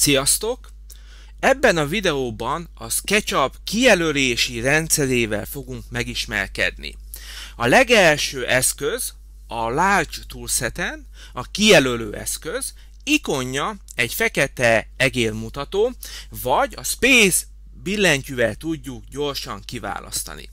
Sziasztok! Ebben a videóban a SketchUp kijelölési rendszerével fogunk megismerkedni. A legelső eszköz a Large Toolseten, a kijelölő eszköz, ikonja egy fekete egérmutató, vagy a Space billentyűvel tudjuk gyorsan kiválasztani.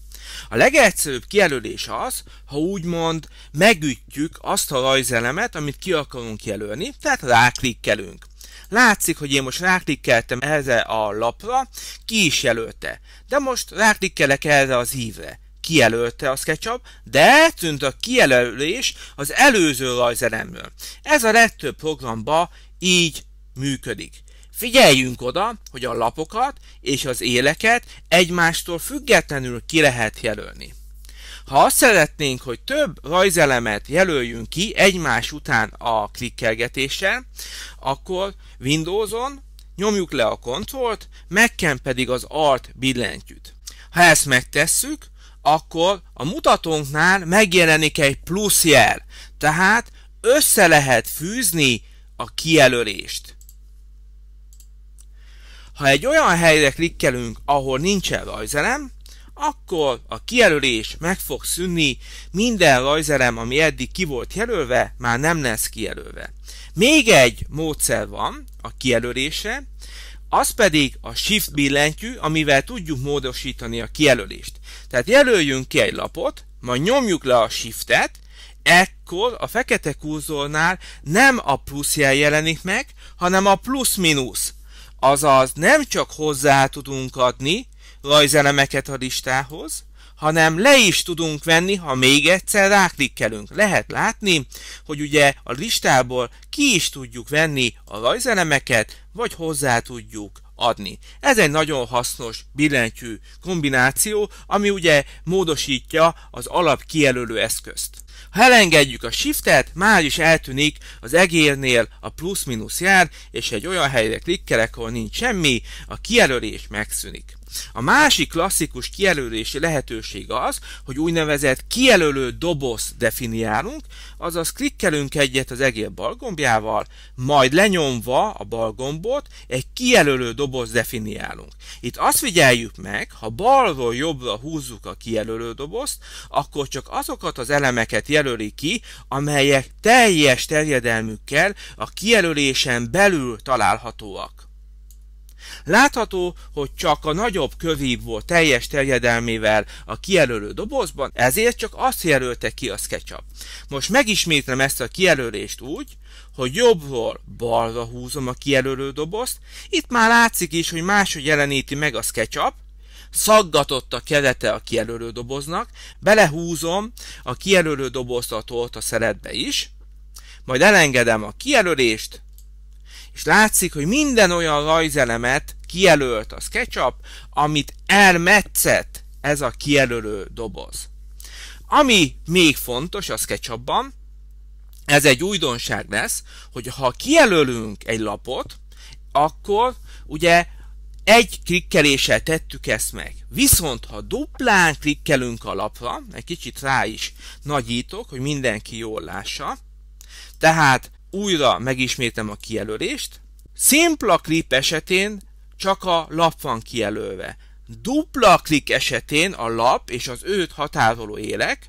A legegyszerűbb kijelölés az, ha úgymond megütjük azt a rajzelemet, amit ki akarunk jelölni, tehát ráklikkelünk. Látszik, hogy én most ráklikkeltem ezzel a lapra, ki is jelölte. De most ráklikkelek erre az ívre kijelölte a SketchUp, de eltűnt a kijelölés az előző rajzelemről. Ez a legtöbb programba így működik. Figyeljünk oda, hogy a lapokat és az éleket egymástól függetlenül ki lehet jelölni. Ha azt szeretnénk, hogy több rajzelemet jelöljünk ki egymás után a klikkelgetéssel, akkor Windows-on nyomjuk le a Ctrl-t, megken pedig az Alt billentyűt. Ha ezt megtesszük, akkor a mutatónknál megjelenik egy plusz jel, tehát össze lehet fűzni a kijelölést. Ha egy olyan helyre klikkelünk, ahol nincsen rajzelem, akkor a kijelölés meg fog szűnni, minden rajzelem, ami eddig ki volt jelölve, már nem lesz kijelölve. Még egy módszer van a kijelölése, az pedig a Shift billentyű, amivel tudjuk módosítani a kijelölést. Tehát jelöljünk ki egy lapot, majd nyomjuk le a Shiftet, ekkor a fekete kurzornál nem a plusz jel jelenik meg, hanem a plusz-minusz. Azaz nem csak hozzá tudunk adni, rajzelemeket a listához, hanem le is tudunk venni, ha még egyszer ráklikkelünk. Lehet látni, hogy ugye a listából ki is tudjuk venni a rajzelemeket, vagy hozzá tudjuk adni. Ez egy nagyon hasznos billentyű kombináció, ami ugye módosítja az alap kijelölő eszközt. Ha elengedjük a shiftet, már is eltűnik az egérnél a plusz-minusz jár, és egy olyan helyre klikkelek, ahol nincs semmi, a kijelölés megszűnik. A másik klasszikus kijelölési lehetőség az, hogy úgynevezett kijelölő doboz definiálunk, azaz klikkelünk egyet az egér balgombjával, majd lenyomva a balgombot egy kijelölő doboz definiálunk. Itt azt figyeljük meg, ha balról jobbra húzzuk a kijelölő dobozt, akkor csak azokat az elemeket embereket jelöli ki, amelyek teljes terjedelmükkel a kijelölésen belül találhatóak. Látható, hogy csak a nagyobb kövív volt teljes terjedelmével a kijelölő dobozban, ezért csak azt jelölte ki a SketchUp. Most megismétlem ezt a kijelölést úgy, hogy jobbról balra húzom a kijelölő dobozt, itt már látszik is, hogy máshogy jeleníti meg a SketchUp, szaggatott a kelete a kijelölő doboznak, belehúzom a kijelölő dobozt a tolt a szeretbe is, majd elengedem a kijelölést, és látszik, hogy minden olyan rajzelemet kijelölt a SketchUp, amit elmetszett ez a kijelölő doboz. Ami még fontos a SketchUpban, ez egy újdonság lesz, hogy ha kijelölünk egy lapot, akkor ugye egy klikkeléssel tettük ezt meg. Viszont, ha duplán klikkelünk a lapra, egy kicsit rá is nagyítok, hogy mindenki jól lássa, tehát újra megismétem a kijelölést, szimpla klip esetén csak a lap van kijelölve. Dupla klik esetén a lap és az őt határoló élek,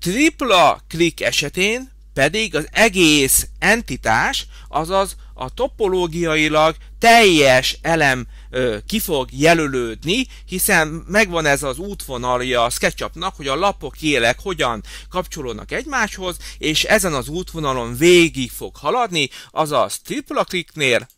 tripla klik esetén pedig az egész entitás, azaz a topológiailag teljes elem ö, ki fog jelölődni, hiszen megvan ez az útvonalja a SketchUp-nak, hogy a lapok, élek hogyan kapcsolódnak egymáshoz, és ezen az útvonalon végig fog haladni, azaz tripla kliknél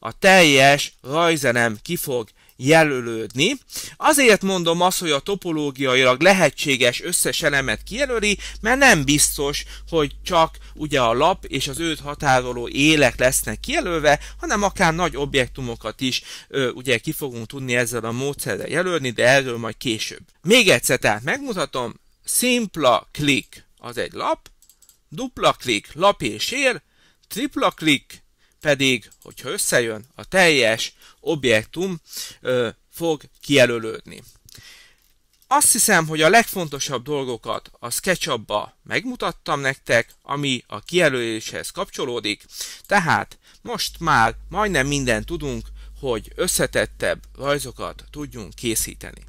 a teljes rajzelem ki fog jelölődni. Azért mondom azt, hogy a topológiailag lehetséges összes elemet kijelöli, mert nem biztos, hogy csak ugye a lap és az őt határoló élek lesznek kijelölve, hanem akár nagy objektumokat is ö, ugye ki fogunk tudni ezzel a módszerrel jelölni, de erről majd később. Még egyszer tehát megmutatom, szimpla klik az egy lap, dupla klik lap és ér, tripla klik pedig, hogyha összejön, a teljes objektum ö, fog kijelölődni. Azt hiszem, hogy a legfontosabb dolgokat a SketchUp-ba megmutattam nektek, ami a kijelöléshez kapcsolódik, tehát most már majdnem mindent tudunk, hogy összetettebb rajzokat tudjunk készíteni.